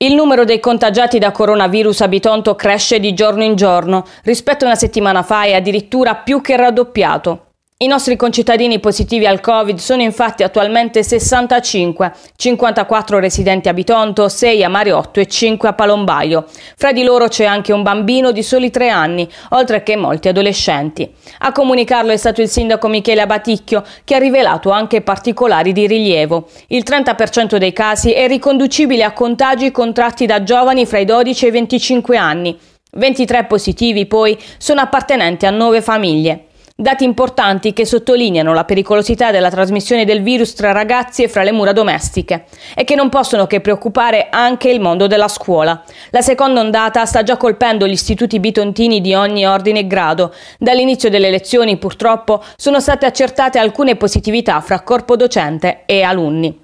Il numero dei contagiati da coronavirus a Bitonto cresce di giorno in giorno, rispetto a una settimana fa è addirittura più che raddoppiato. I nostri concittadini positivi al Covid sono infatti attualmente 65, 54 residenti a Bitonto, 6 a Mariotto e 5 a Palombaio. Fra di loro c'è anche un bambino di soli 3 anni, oltre che molti adolescenti. A comunicarlo è stato il sindaco Michele Abaticchio, che ha rivelato anche particolari di rilievo. Il 30% dei casi è riconducibile a contagi contratti da giovani fra i 12 e i 25 anni. 23 positivi poi sono appartenenti a 9 famiglie. Dati importanti che sottolineano la pericolosità della trasmissione del virus tra ragazzi e fra le mura domestiche e che non possono che preoccupare anche il mondo della scuola. La seconda ondata sta già colpendo gli istituti bitontini di ogni ordine e grado. Dall'inizio delle lezioni, purtroppo, sono state accertate alcune positività fra corpo docente e alunni.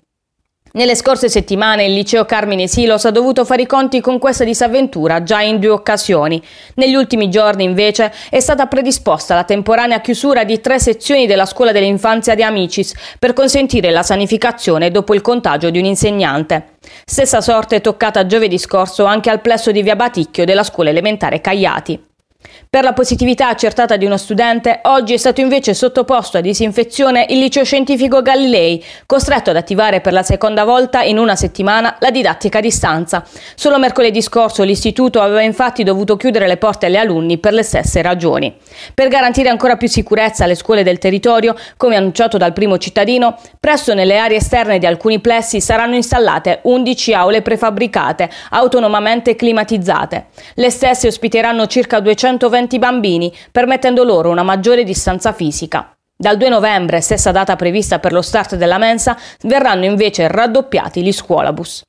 Nelle scorse settimane il liceo Carmine Silos ha dovuto fare i conti con questa disavventura già in due occasioni. Negli ultimi giorni invece è stata predisposta la temporanea chiusura di tre sezioni della scuola dell'infanzia di Amicis per consentire la sanificazione dopo il contagio di un insegnante. Stessa sorte è toccata giovedì scorso anche al plesso di Via Baticchio della scuola elementare Cagliati. Per la positività accertata di uno studente, oggi è stato invece sottoposto a disinfezione il liceo scientifico Galilei, costretto ad attivare per la seconda volta in una settimana la didattica a distanza. Solo mercoledì scorso l'istituto aveva infatti dovuto chiudere le porte agli alunni per le stesse ragioni. Per garantire ancora più sicurezza alle scuole del territorio, come annunciato dal primo cittadino, presso nelle aree esterne di alcuni plessi saranno installate 11 aule prefabbricate, autonomamente climatizzate. Le stesse ospiteranno circa 200 120 bambini, permettendo loro una maggiore distanza fisica. Dal 2 novembre, stessa data prevista per lo start della mensa, verranno invece raddoppiati gli scuolabus.